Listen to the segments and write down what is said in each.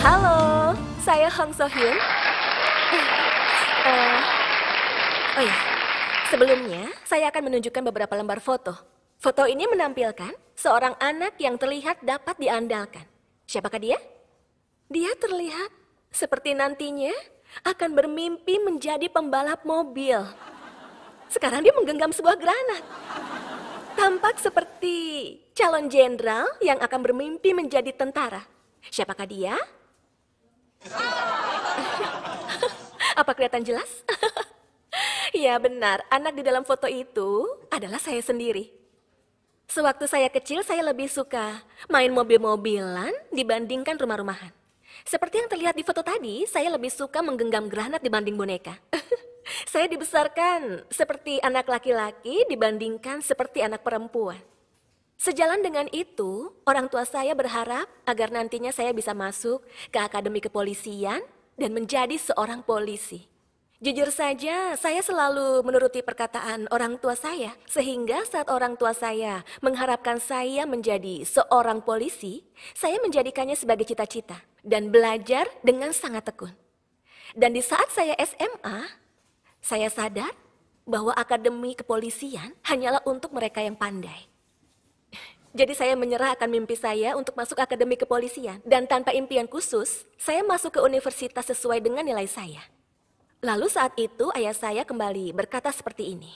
Halo, saya Hong So Hyun. Uh, eh, oh ya, sebelumnya saya akan menunjukkan beberapa lembar foto. Foto ini menampilkan seorang anak yang terlihat dapat diandalkan. Siapakah dia? Dia terlihat seperti nantinya akan bermimpi menjadi pembalap mobil. Sekarang dia menggenggam sebuah granat. Tampak seperti calon jenderal yang akan bermimpi menjadi tentara. Siapakah dia? Apa kelihatan jelas? ya benar, anak di dalam foto itu adalah saya sendiri. Sewaktu saya kecil saya lebih suka main mobil-mobilan dibandingkan rumah-rumahan. Seperti yang terlihat di foto tadi, saya lebih suka menggenggam granat dibanding boneka. saya dibesarkan seperti anak laki-laki dibandingkan seperti anak perempuan. Sejalan dengan itu, orang tua saya berharap agar nantinya saya bisa masuk ke Akademi Kepolisian dan menjadi seorang polisi. Jujur saja, saya selalu menuruti perkataan orang tua saya, sehingga saat orang tua saya mengharapkan saya menjadi seorang polisi, saya menjadikannya sebagai cita-cita dan belajar dengan sangat tekun. Dan di saat saya SMA, saya sadar bahwa akademi kepolisian hanyalah untuk mereka yang pandai. Jadi saya menyerah akan mimpi saya untuk masuk akademi kepolisian dan tanpa impian khusus, saya masuk ke universitas sesuai dengan nilai saya. Lalu saat itu ayah saya kembali berkata seperti ini.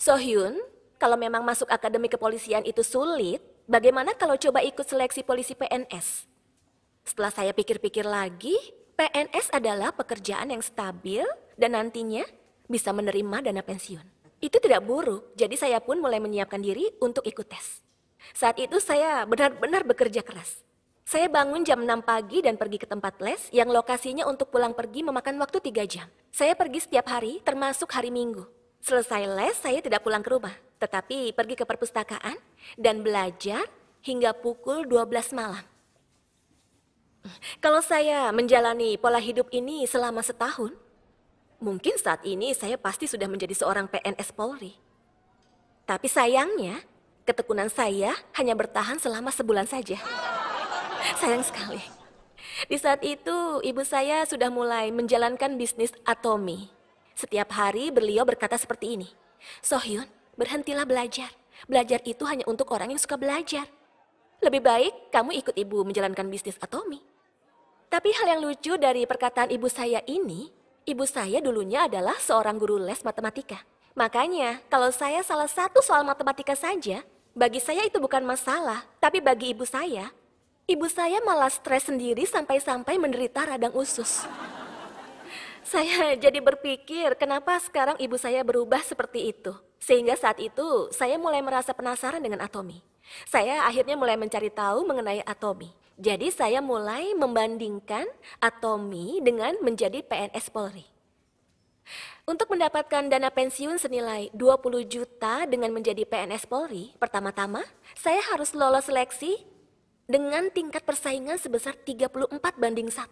Sohyun, kalau memang masuk akademi kepolisian itu sulit, bagaimana kalau coba ikut seleksi polisi PNS? Setelah saya pikir-pikir lagi, PNS adalah pekerjaan yang stabil dan nantinya bisa menerima dana pensiun. Itu tidak buruk, jadi saya pun mulai menyiapkan diri untuk ikut tes. Saat itu saya benar-benar bekerja keras. Saya bangun jam 6 pagi dan pergi ke tempat les yang lokasinya untuk pulang pergi memakan waktu 3 jam. Saya pergi setiap hari termasuk hari Minggu. Selesai les saya tidak pulang ke rumah, tetapi pergi ke perpustakaan dan belajar hingga pukul 12 malam. Kalau saya menjalani pola hidup ini selama setahun, mungkin saat ini saya pasti sudah menjadi seorang PNS Polri. Tapi sayangnya, Ketekunan saya hanya bertahan selama sebulan saja. Sayang sekali. Di saat itu, ibu saya sudah mulai menjalankan bisnis Atomi. Setiap hari beliau berkata seperti ini. Sohyun, berhentilah belajar. Belajar itu hanya untuk orang yang suka belajar. Lebih baik kamu ikut ibu menjalankan bisnis Atomi. Tapi hal yang lucu dari perkataan ibu saya ini, ibu saya dulunya adalah seorang guru les matematika. Makanya, kalau saya salah satu soal matematika saja, bagi saya itu bukan masalah, tapi bagi ibu saya, ibu saya malah stres sendiri sampai-sampai menderita radang usus. Saya jadi berpikir kenapa sekarang ibu saya berubah seperti itu. Sehingga saat itu saya mulai merasa penasaran dengan Atomi. Saya akhirnya mulai mencari tahu mengenai Atomi. Jadi saya mulai membandingkan Atomi dengan menjadi PNS Polri. Untuk mendapatkan dana pensiun senilai 20 juta dengan menjadi PNS Polri, pertama-tama saya harus lolos seleksi dengan tingkat persaingan sebesar 34 banding 1.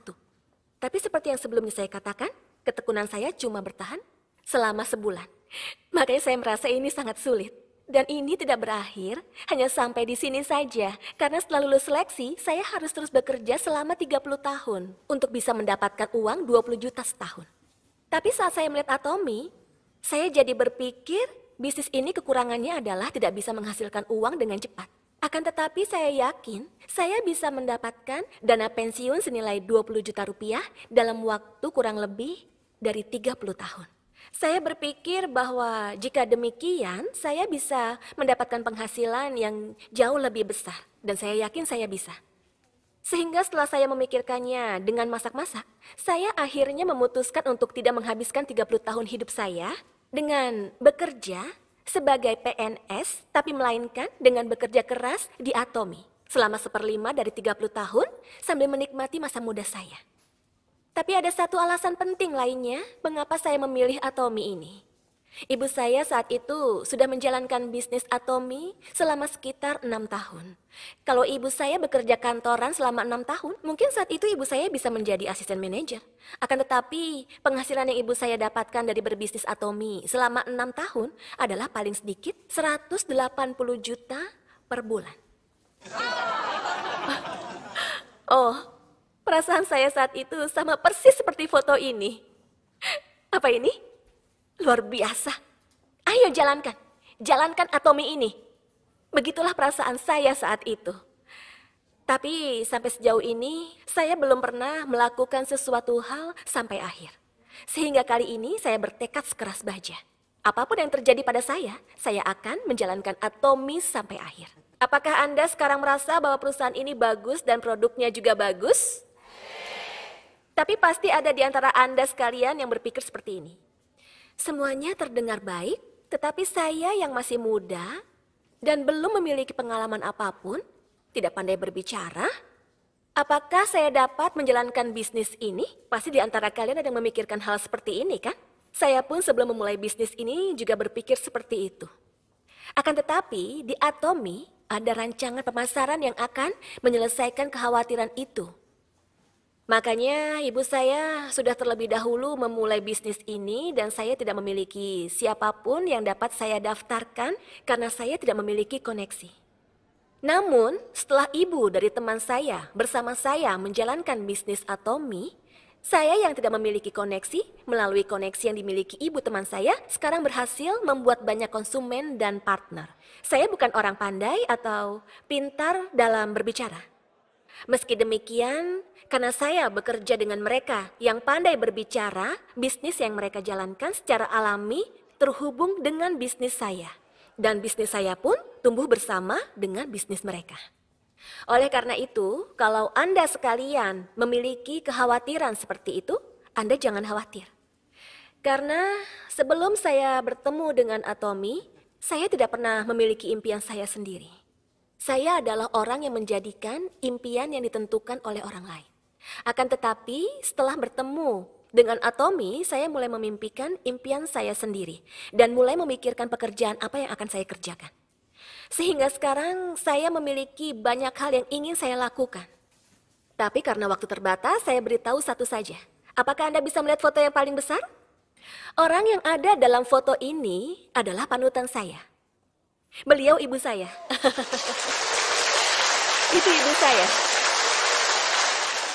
Tapi seperti yang sebelumnya saya katakan, ketekunan saya cuma bertahan selama sebulan. Makanya saya merasa ini sangat sulit. Dan ini tidak berakhir, hanya sampai di sini saja. Karena setelah lulus seleksi, saya harus terus bekerja selama 30 tahun untuk bisa mendapatkan uang 20 juta setahun. Tapi saat saya melihat Atomi, saya jadi berpikir bisnis ini kekurangannya adalah tidak bisa menghasilkan uang dengan cepat. Akan tetapi saya yakin saya bisa mendapatkan dana pensiun senilai 20 juta rupiah dalam waktu kurang lebih dari 30 tahun. Saya berpikir bahwa jika demikian saya bisa mendapatkan penghasilan yang jauh lebih besar dan saya yakin saya bisa. Sehingga setelah saya memikirkannya dengan masak-masak, saya akhirnya memutuskan untuk tidak menghabiskan 30 tahun hidup saya dengan bekerja sebagai PNS, tapi melainkan dengan bekerja keras di Atomi selama seperlima dari 30 tahun sambil menikmati masa muda saya. Tapi ada satu alasan penting lainnya mengapa saya memilih Atomi ini. Ibu saya saat itu sudah menjalankan bisnis Atomi selama sekitar enam tahun. Kalau ibu saya bekerja kantoran selama enam tahun, mungkin saat itu ibu saya bisa menjadi asisten manajer. Akan tetapi, penghasilan yang ibu saya dapatkan dari berbisnis Atomi selama enam tahun adalah paling sedikit 180 juta per bulan. Oh, perasaan saya saat itu sama persis seperti foto ini. Apa ini? Luar biasa. Ayo jalankan. Jalankan atomi ini. Begitulah perasaan saya saat itu. Tapi sampai sejauh ini, saya belum pernah melakukan sesuatu hal sampai akhir. Sehingga kali ini saya bertekad sekeras baja. Apapun yang terjadi pada saya, saya akan menjalankan atomi sampai akhir. Apakah Anda sekarang merasa bahwa perusahaan ini bagus dan produknya juga bagus? Tapi pasti ada di antara Anda sekalian yang berpikir seperti ini. Semuanya terdengar baik, tetapi saya yang masih muda dan belum memiliki pengalaman apapun, tidak pandai berbicara. Apakah saya dapat menjalankan bisnis ini? Pasti di antara kalian ada yang memikirkan hal seperti ini, kan? Saya pun sebelum memulai bisnis ini juga berpikir seperti itu. Akan tetapi, di Atomi ada rancangan pemasaran yang akan menyelesaikan kekhawatiran itu. Makanya ibu saya sudah terlebih dahulu memulai bisnis ini dan saya tidak memiliki siapapun yang dapat saya daftarkan karena saya tidak memiliki koneksi. Namun setelah ibu dari teman saya bersama saya menjalankan bisnis Atomi, saya yang tidak memiliki koneksi melalui koneksi yang dimiliki ibu teman saya sekarang berhasil membuat banyak konsumen dan partner. Saya bukan orang pandai atau pintar dalam berbicara. Meski demikian, karena saya bekerja dengan mereka yang pandai berbicara, bisnis yang mereka jalankan secara alami terhubung dengan bisnis saya. Dan bisnis saya pun tumbuh bersama dengan bisnis mereka. Oleh karena itu, kalau Anda sekalian memiliki kekhawatiran seperti itu, Anda jangan khawatir. Karena sebelum saya bertemu dengan Atomi, saya tidak pernah memiliki impian saya sendiri. Saya adalah orang yang menjadikan impian yang ditentukan oleh orang lain. Akan tetapi, setelah bertemu dengan Atomi, saya mulai memimpikan impian saya sendiri dan mulai memikirkan pekerjaan apa yang akan saya kerjakan. Sehingga sekarang saya memiliki banyak hal yang ingin saya lakukan. Tapi karena waktu terbatas, saya beritahu satu saja. Apakah Anda bisa melihat foto yang paling besar? Orang yang ada dalam foto ini adalah panutan saya. Beliau ibu saya. Itu ibu saya.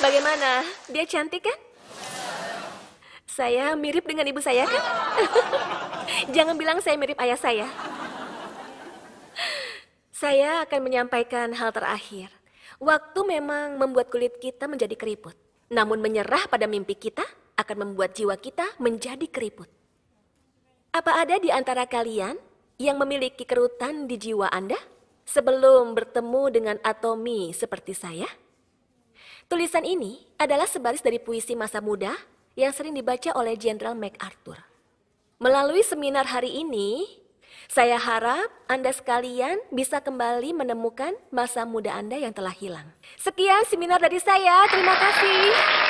Bagaimana? Dia cantik kan? Saya mirip dengan ibu saya kan? Jangan bilang saya mirip ayah saya. Saya akan menyampaikan hal terakhir. Waktu memang membuat kulit kita menjadi keriput. Namun menyerah pada mimpi kita akan membuat jiwa kita menjadi keriput. Apa ada di antara kalian yang memiliki kerutan di jiwa Anda sebelum bertemu dengan Atomi seperti saya? Tulisan ini adalah sebaris dari puisi masa muda yang sering dibaca oleh Jenderal MacArthur. Melalui seminar hari ini, saya harap Anda sekalian bisa kembali menemukan masa muda Anda yang telah hilang. Sekian seminar dari saya, terima kasih.